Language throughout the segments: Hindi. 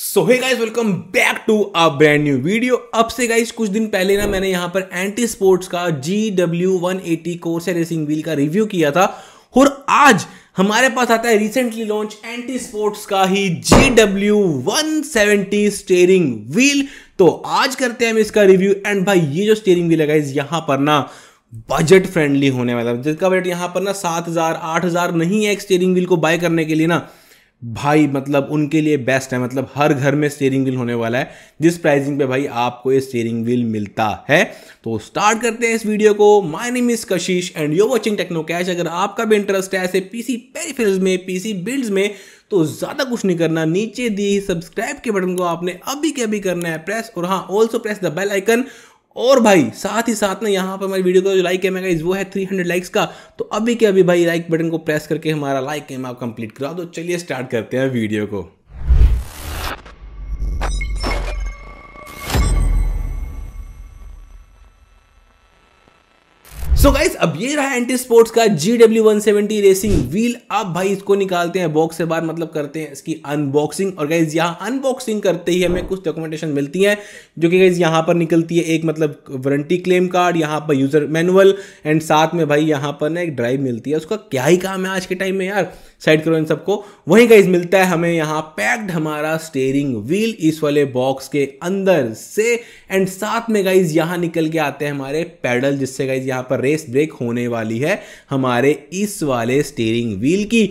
so hey guys welcome back to a brand new video अब से गाइस कुछ दिन पहले ना मैंने यहां पर एंटी स्पोर्ट्स का जी डब्ल्यू वन एटी कोर्स रेसिंग व्हील का रिव्यू किया था और आज हमारे पास आता है रिसेंटली लॉन्च एंटी स्पोर्ट्स का ही G W one seventy steering wheel तो आज करते हैं हम इसका रिव्यू एंड भाई ये जो स्टेयरिंग व्हील है गाइस यहां पर ना बजट फ्रेंडली होने वाला जिसका बजट यहाँ पर ना सात हजार आठ हजार नहीं है एक स्टेयरिंग व्हील को बाय करने के लिए ना भाई मतलब उनके लिए बेस्ट है मतलब हर घर में स्टेयरिंग व्हील होने वाला है जिस प्राइसिंग पे भाई आपको ये स्टेयरिंग व्हील मिलता है तो स्टार्ट करते हैं इस वीडियो को my name is Kashish and you watching Techno Cash अगर आपका भी इंटरेस्ट है ऐसे पीसी पेरिफेरल्स में पीसी बिल्ड्स में तो ज़्यादा कुछ नहीं करना नीचे दी सब्सक्राइब के बटन को आपने अभी के अभी करना है प्रेस और हाँ also press the bell icon और भाई साथ ही साथ ना यहाँ पर मेरी वीडियो का जो लाइक है मैं वो है 300 लाइक्स का तो अभी के अभी भाई लाइक बटन को प्रेस करके हमारा लाइक एम आप कंप्लीट करा दो चलिए स्टार्ट करते हैं वीडियो को सो so गाइस अब ये रहा एंटी स्पोर्ट्स का G W one seventy racing wheel अब भाई इसको निकालते हैं बॉक्स से बाहर मतलब करते हैं इसकी अनबॉक्सिंग और गाइज यहाँ अनबॉक्सिंग करते ही हमें कुछ डॉक्यूमेंटेशन मिलती है जो कि गाइज यहाँ पर निकलती है एक मतलब वारंटी क्लेम कार्ड यहाँ पर यूजर मैनुअल एंड साथ में भाई यहाँ पर ना एक ड्राइव मिलती है उसका क्या ही काम है आज के टाइम में यार साइड करो इन सबको वहीं गाइज मिलता है हमें यहाँ पैक्ड हमारा स्टेयरिंग व्हील इस वाले बॉक्स के अंदर से एंड साथ में गाइज यहाँ निकल के आते हैं हमारे पैडल जिससे गाइज यहाँ पर रेस ब्रेक होने वाली है हमारे इस वाले स्टेयरिंग व्हील की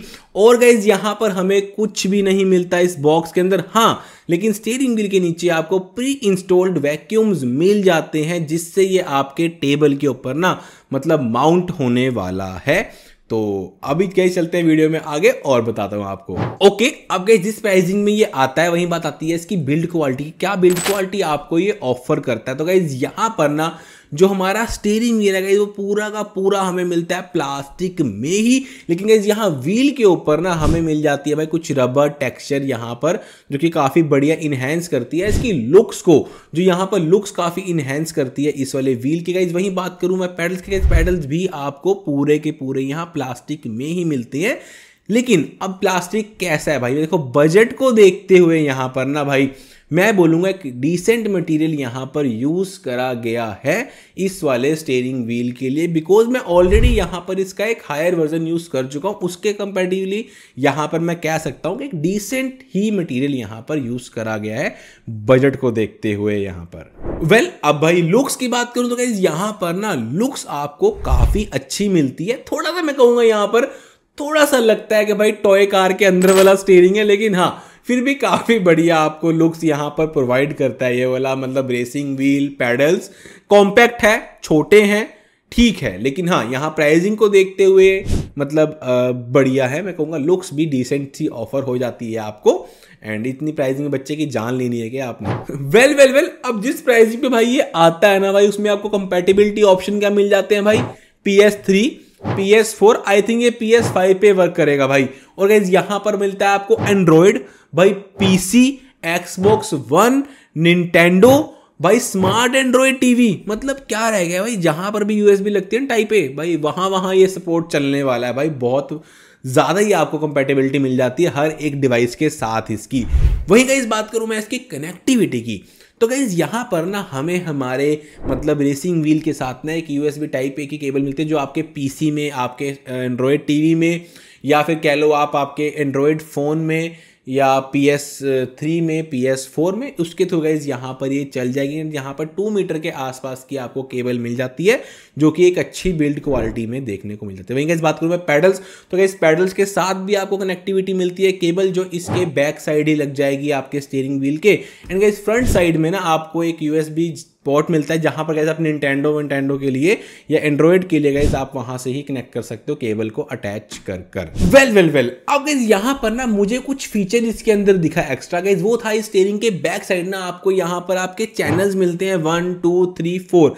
और गाइज यहाँ पर हमें कुछ भी नहीं मिलता इस बॉक्स के अंदर हाँ लेकिन स्टेयरिंग व्हील के नीचे आपको प्री इंस्टॉल्ड वैक्यूम्स मिल जाते हैं जिससे ये आपके टेबल के ऊपर ना मतलब माउंट होने वाला है तो अभी क्या चलते हैं वीडियो में आगे और बताता हूँ आपको ओके अब गई जिस प्राइसिंग में ये आता है वही बात आती है इसकी बिल्ड क्वालिटी क्या बिल्ड क्वालिटी आपको ये ऑफर करता है तो गाइज यहाँ पर ना जो हमारा स्टेयरिंग व्हील है वो पूरा का पूरा हमें मिलता है प्लास्टिक में ही लेकिन गाइज यहाँ व्हील के ऊपर ना हमें मिल जाती है भाई कुछ रबर टेक्सचर यहाँ पर जो कि काफ़ी बढ़िया इन्हेंस करती है इसकी लुक्स को जो यहाँ पर लुक्स काफ़ी इन्हेंस करती है इस वाले व्हील की गाइज वहीं बात करूँ मैं पैडल्स की पैडल्स भी आपको पूरे के पूरे यहाँ प्लास्टिक में ही मिलते हैं लेकिन अब प्लास्टिक कैसा है भाई देखो बजट को देखते हुए यहाँ पर ना भाई मैं बोलूँगा एक डिसेंट मटेरियल यहाँ पर यूज़ करा गया है इस वाले स्टेयरिंग व्हील के लिए बिकॉज मैं ऑलरेडी यहाँ पर इसका एक हायर वर्जन यूज़ कर चुका हूँ उसके कंपेरेटिवली यहाँ पर मैं कह सकता हूँ कि एक डिसेंट ही मटेरियल यहाँ पर यूज़ करा गया है बजट को देखते हुए यहाँ पर वेल well, अब भाई लुक्स की बात करूँ तो क्या यहाँ पर ना लुक्स आपको काफ़ी अच्छी मिलती है थोड़ा सा मैं कहूँगा यहाँ पर थोड़ा सा लगता है कि भाई टॉय कार के अंदर वाला स्टेयरिंग है लेकिन हाँ फिर भी काफ़ी बढ़िया आपको लुक्स यहाँ पर प्रोवाइड करता है ये वाला मतलब रेसिंग व्हील पैडल्स कॉम्पैक्ट है छोटे हैं ठीक है लेकिन हाँ यहाँ प्राइजिंग को देखते हुए मतलब बढ़िया है मैं कहूँगा लुक्स भी डिसेंट सी ऑफर हो जाती है आपको एंड इतनी प्राइजिंग में बच्चे की जान लेनी है क्या आपने वेल वेल वेल अब जिस प्राइजिंग पे भाई ये आता है ना भाई उसमें आपको कंपेटिबिलिटी ऑप्शन क्या मिल जाते हैं भाई P S three P S four I think ये पी एस फाइव पे वर्क करेगा भाई और गाइज यहां पर मिलता है आपको एंड्रॉयड भाई पीसी एक्सबॉक्स वन निंटेंडो भाई स्मार्ट एंड्रॉयड टीवी मतलब क्या रह गया भाई जहां पर भी यूएसबी लगती है ना टाइप ए भाई वहां वहां ये सपोर्ट चलने वाला है भाई बहुत ज़्यादा ही आपको कंपेटेबिलिटी मिल जाती है हर एक डिवाइस के साथ इसकी वही गाइज बात करूँ मैं इसकी कनेक्टिविटी की तो गाइज यहाँ पर ना हमें हमारे मतलब रेसिंग व्हील के साथ ना एक यूएसबी बी टाइप ए की केबल मिलती है जो आपके पीसी में आपके एंड्रॉयड टीवी में या फिर कह लो आप आपके एंड्रॉयड फ़ोन में या पी एस थ्री में पी एस फोर में उसके थ्रू गाइज यहाँ पर ये चल जाएगी यहाँ पर टू मीटर के आसपास की आपको केबल मिल जाती है जो कि एक अच्छी बिल्ड क्वालिटी में देखने को मिल जाती है वहीं गाइज बात करूँ मैं पैडल्स तो गाइज पैडल्स के साथ भी आपको कनेक्टिविटी मिलती है केबल जो इसके बैक साइड ही लग जाएगी आपके स्टेयरिंग व्हील के एंड गाइज फ्रंट साइड में ना आपको एक यू स्पॉट मिलता है जहाँ पर गए आप निन्टेंडो विंटेंडो के लिए या एंड्रॉयड के लिए गए आप वहाँ से ही कनेक्ट कर सकते हो केबल को अटैच कर कर वेल वेल वेल अब गई यहाँ पर ना मुझे कुछ फीचर इसके अंदर दिखा एक्स्ट्रा गैस वो था स्टेयरिंग के बैक साइड ना आपको यहाँ पर आपके चैनल्स मिलते हैं वन टू थ्री फोर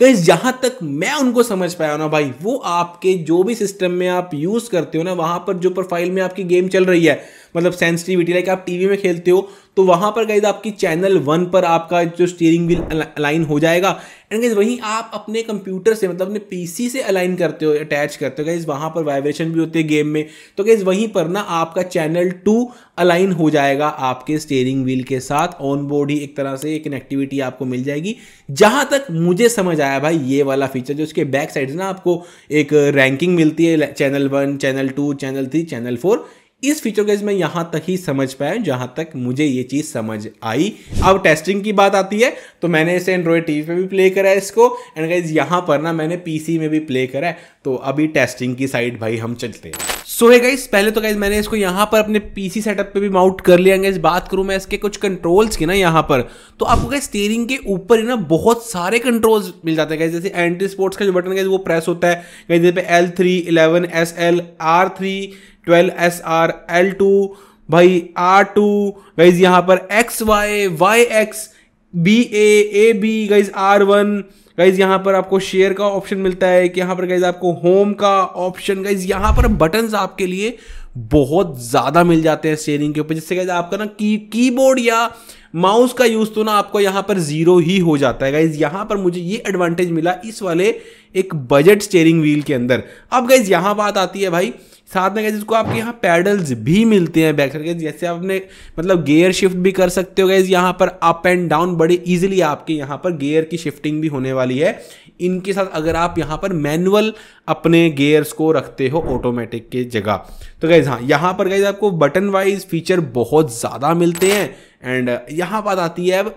कहीं जहाँ तक मैं उनको समझ पाया ना भाई वो आपके जो भी सिस्टम में आप यूज़ करते हो ना वहाँ पर जो प्रोफाइल में आपकी गेम चल रही है मतलब सेंसिटिविटी लाइक आप टीवी में खेलते हो तो वहां पर गाइज आपकी चैनल वन पर आपका जो स्टीयरिंग व्हील अलाइन हो जाएगा एंड गाइज वहीं आप अपने कंप्यूटर से मतलब अपने पीसी से अलाइन करते हो अटैच करते हो गाइज वहां पर वाइब्रेशन भी होते हैं गेम में तो गाइज वहीं पर ना आपका चैनल टू अलाइन हो जाएगा आपके स्टीयरिंग व्हील के साथ ऑन बोर्ड ही एक तरह से कनेक्टिविटी आपको मिल जाएगी जहां तक मुझे समझ आया भाई ये वाला फीचर जो उसके बैक साइड से ना आपको एक रैंकिंग मिलती है channel one channel two channel three channel four इस फीचर गाइज मैं यहां तक ही समझ पाया जहां तक मुझे ये चीज़ समझ आई अब टेस्टिंग की बात आती है तो मैंने इसे एंड्रॉयड टीवी पे भी प्ले करा है इसको एंड गाइज यहां पर ना मैंने पीसी में भी प्ले करा है तो अभी टेस्टिंग की साइड भाई हम चलते हैं सो है गाइज पहले तो गाइज मैंने इसको यहां पर अपने पीसी सेटअप पे भी माउंट कर लिया गाइज बात करूं मैं इसके कुछ कंट्रोल्स की ना यहां पर तो आपको गाइज स्टेयरिंग के ऊपर ही ना बहुत सारे कंट्रोल्स मिल जाते हैं गाइज जैसे एंटी स्पोर्ट्स का जो बटन गाइज वो प्रेस होता है गाइज जैसे L three eleven S L R three twelve S R L two भाई आर टू गाइज यहाँ पर X Y Y X B A A B guys R one guys यहाँ पर आपको शेयर का ऑप्शन मिलता है कि यहाँ पर गाइज आपको होम का ऑप्शन गाइज यहाँ पर बटन्स आपके लिए बहुत ज़्यादा मिल जाते हैं स्टेयरिंग के ऊपर जिससे गाइज आपका ना की कीबोर्ड या माउस का यूज़ तो ना आपको यहाँ पर ज़ीरो ही हो जाता है गाइज यहाँ पर मुझे ये एडवांटेज मिला इस वाले एक बजट स्टेयरिंग व्हील के अंदर अब गाइज यहाँ बात आती है भाई साथ में गए जिसको आपके यहाँ पैडल्स भी मिलते हैं बैक साइड जैसे आपने मतलब गेयर शिफ्ट भी कर सकते हो गए यहाँ पर अप एंड डाउन बड़े ईजिली आपके यहाँ पर गेयर की शिफ्टिंग भी होने वाली है इनके साथ अगर आप यहाँ पर मैनुअल अपने गेयर्स को रखते हो ऑटोमेटिक के जगह तो गैज़ हाँ यहाँ पर गैज़ आपको बटन वाइज फीचर बहुत ज़्यादा मिलते हैं एंड यहाँ बात आती है अब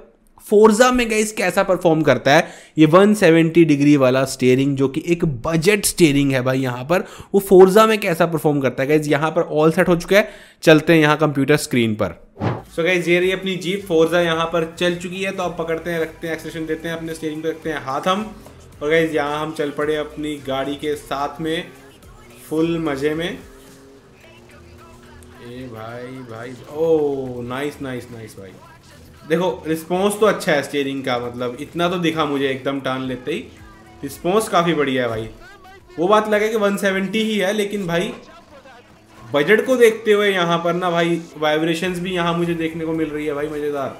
फोर्जा में गई कैसा परफॉर्म करता है ये 170 डिग्री वाला स्टेयरिंग जो कि एक बजट स्टेयरिंग है भाई यहाँ पर वो फोर्जा में कैसा परफॉर्म करता है गाइज यहाँ पर ऑल सेट हो चुका है चलते हैं यहाँ कंप्यूटर स्क्रीन पर सो so गाइज ये रही अपनी जीप फोर्जा यहाँ पर चल चुकी है तो आप पकड़ते हैं रखते हैं एक्सेशन देते हैं अपने स्टेयरिंग पर रखते हैं हाथ हम और गई यहाँ हम चल पड़े अपनी गाड़ी के साथ में फुल मज़े में ए भाई भाई ओ नाइस नाइस नाइस भाई देखो रिस्पॉन्स तो अच्छा है स्टेयरिंग का मतलब इतना तो दिखा मुझे एकदम टर्न लेते ही रिस्पॉन्स काफ़ी बढ़िया है भाई वो बात लगे कि 170 ही है लेकिन भाई बजट को देखते हुए यहाँ पर ना भाई वाइब्रेशंस भी यहाँ मुझे देखने को मिल रही है भाई मज़ेदार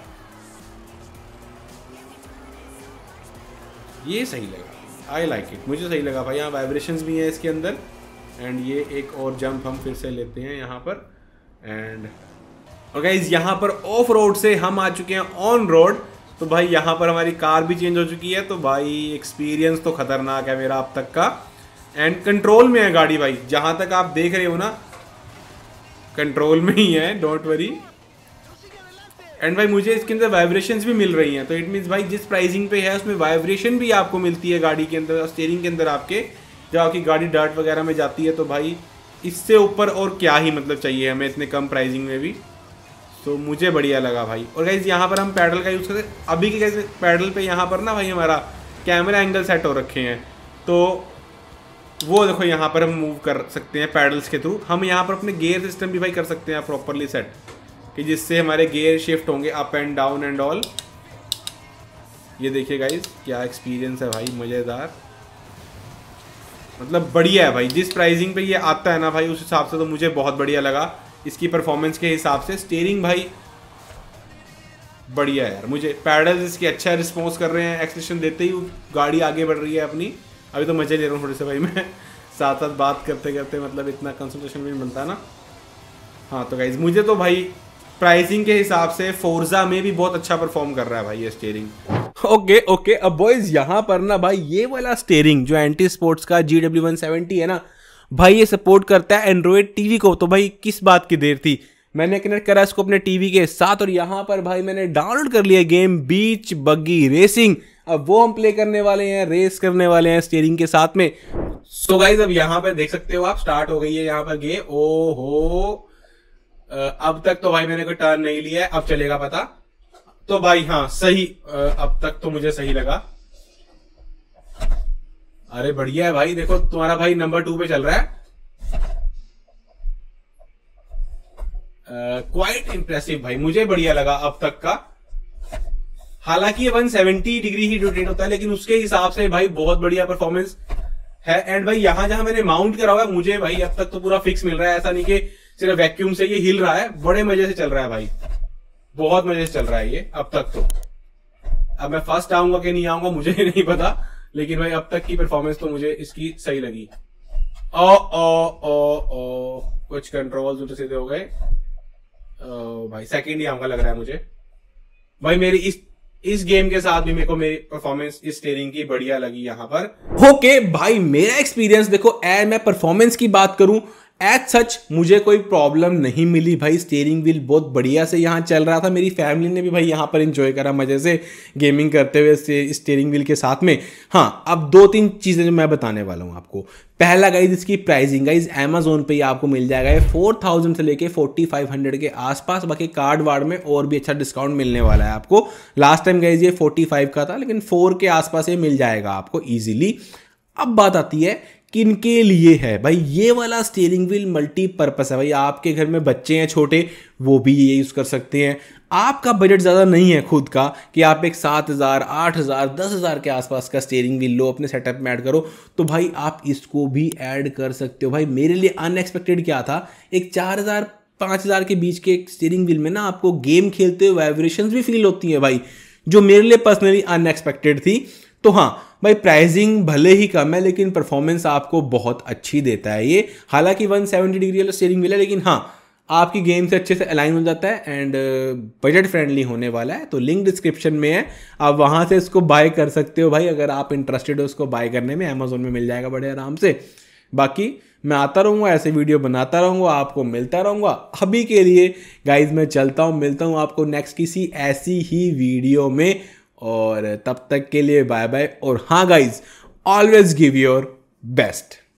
ये सही लगा आई लाइक इट मुझे सही लगा भाई यहाँ वाइब्रेशन भी हैं इसके अंदर एंड ये एक और जंप हम फिर से लेते हैं यहाँ पर एंड और गाइज यहाँ पर ऑफ रोड से हम आ चुके हैं ऑन रोड तो भाई यहाँ पर हमारी कार भी चेंज हो चुकी है तो भाई एक्सपीरियंस तो ख़तरनाक है मेरा अब तक का एंड कंट्रोल में है गाड़ी भाई जहाँ तक आप देख रहे हो ना कंट्रोल में ही है डोंट वरी एंड भाई मुझे इसके अंदर वाइब्रेशंस भी मिल रही हैं तो इट मीन्स भाई जिस प्राइसिंग पे है उसमें वाइब्रेशन भी आपको मिलती है गाड़ी के अंदर स्टेयरिंग के अंदर आपके जब आपकी गाड़ी डर्ट वगैरह में जाती है तो भाई इससे ऊपर और क्या ही मतलब चाहिए हमें इतने कम प्राइसिंग में भी तो मुझे बढ़िया लगा भाई और गाइज़ यहाँ पर हम पैडल का यूज़ करते अभी के गाइज पैडल पे यहाँ पर ना भाई हमारा कैमरा एंगल सेट हो रखे हैं तो वो देखो यहाँ पर हम मूव कर सकते हैं पैडल्स के थ्रू हम यहाँ पर अपने गेयर सिस्टम भी भाई कर सकते हैं प्रॉपरली सेट कि जिससे हमारे गेयर शिफ्ट होंगे up and down and all ये देखिए गाइज क्या एक्सपीरियंस है भाई मज़ेदार मतलब बढ़िया है भाई जिस प्राइसिंग पे ये आता है ना भाई उस हिसाब से तो मुझे बहुत बढ़िया लगा इसकी परफॉर्मेंस के हिसाब से स्टेयरिंग भाई बढ़िया है यार मुझे पैडल्स इसके अच्छा रिस्पॉन्स कर रहे हैं एक्सलेशन देते ही गाड़ी आगे बढ़ रही है अपनी अभी तो मज़े ले रहा हूँ थोड़े से भाई मैं साथ साथ बात करते करते मतलब इतना कंसनट्रेशन भी मिलता है ना हाँ तो गाइज मुझे तो भाई प्राइसिंग के हिसाब से फोर्जा में भी बहुत अच्छा परफॉर्म कर रहा है भाई ये स्टेयरिंग ओके ओके अब बॉयज यहाँ पर ना भाई ये वाला स्टेयरिंग जो एंटी स्पोर्ट्स का जी डब्ल्यू वन सेवेंटी है ना भाई ये सपोर्ट करता है एंड्रॉयड टीवी को तो भाई किस बात की देर थी मैंने कनेक्ट करा इसको अपने टीवी के साथ और यहाँ पर भाई मैंने डाउनलोड कर लिया गेम बीच बग्गी रेसिंग अब वो हम प्ले करने वाले हैं रेस करने वाले हैं स्टेयरिंग के साथ में सो so गाइज अब यहाँ पर देख सकते हो आप स्टार्ट हो गई है यहाँ पर गेम ओ हो अब तक तो भाई मैंने कोई टर्न नहीं लिया है अब चलेगा पता तो भाई हाँ सही अब तक तो मुझे सही लगा अरे बढ़िया है भाई देखो तुम्हारा भाई नंबर टू पे चल रहा है क्वाइट uh, इंप्रेसिव भाई मुझे बढ़िया लगा अब तक का हालांकि ये 170 डिग्री ही रोटेट होता है लेकिन उसके हिसाब से भाई बहुत बढ़िया परफॉर्मेंस है एंड भाई यहां जहां मैंने माउंट करा हुआ है मुझे भाई अब तक तो पूरा फिक्स मिल रहा है ऐसा नहीं कि सिर्फ वैक्यूम से ये हिल रहा है बड़े मजे से चल रहा है भाई बहुत मजे से चल रहा है ये अब तक तो अब मैं फर्स्ट आऊंगा कि नहीं आऊंगा मुझे नहीं पता लेकिन भाई अब तक की परफॉर्मेंस तो मुझे इसकी सही लगी ओ ओ ओ ओ कुछ कंट्रोल्स उधर सीधे हो गए भाई सेकेंड ही आऊंगा लग रहा है मुझे भाई मेरी इस इस गेम के साथ भी मेरे को मेरी परफॉर्मेंस इस स्टेयरिंग की बढ़िया लगी यहां पर ओके okay, भाई मेरा एक्सपीरियंस देखो ए मैं परफॉर्मेंस की बात करूं एज सच मुझे कोई प्रॉब्लम नहीं मिली भाई स्टेयरिंग व्हील बहुत बढ़िया से यहाँ चल रहा था मेरी फैमिली ने भी भाई यहाँ पर इंजॉय करा मज़े से गेमिंग करते हुए स्टेयरिंग व्हील के साथ में हाँ अब दो तीन चीज़ें मैं बताने वाला हूँ आपको पहला गाइज इसकी प्राइसिंग गाइज अमेजोन पे ही आपको मिल जाएगा फोर थाउजेंड से लेके फोर्टी फाइव हंड्रेड के आसपास बाकी कार्ड वार्ड में और भी अच्छा डिस्काउंट मिलने वाला है आपको लास्ट टाइम गाइज ये फोर्टी फाइव का था लेकिन फोर के आसपास ये मिल जाएगा आपको ईजिली अब बात आती है किन के लिए है भाई ये वाला स्टीयरिंग व्हील मल्टीपर्पज़ है भाई आपके घर में बच्चे हैं छोटे वो भी ये यूज़ कर सकते हैं आपका बजट ज़्यादा नहीं है खुद का कि आप एक सात हज़ार आठ हज़ार दस हज़ार के आसपास का स्टेयरिंग व्हील लो अपने सेटअप में ऐड करो तो भाई आप इसको भी ऐड कर सकते हो भाई मेरे लिए अनएक्सपेक्टेड क्या था एक चार हज़ार पाँच हज़ार के बीच के स्टेयरिंग व्हील में ना आपको गेम खेलते हुए वाइब्रेशन भी फील होती हैं भाई जो मेरे लिए पर्सनली अनएक्सपेक्टेड थी तो हाँ भाई प्राइसिंग भले ही कम है लेकिन परफॉर्मेंस आपको बहुत अच्छी देता है ये हालांकि 170 डिग्री वाला स्टेयरिंग व्हील है लेकिन हाँ आपकी गेम से अच्छे से अलाइन हो जाता है एंड बजट फ्रेंडली होने वाला है तो लिंक डिस्क्रिप्शन में है आप वहाँ से इसको बाय कर सकते हो भाई अगर आप इंटरेस्टेड हो उसको बाय करने में अमेजोन में मिल जाएगा बड़े आराम से बाकी मैं आता रहूँगा ऐसे वीडियो बनाता रहूँगा आपको मिलता रहूँगा अभी के लिए गाइज मैं चलता हूँ मिलता हूँ आपको नेक्स्ट किसी ऐसी ही वीडियो में और तब तक के लिए बाय बाय और हाँ guys always give your best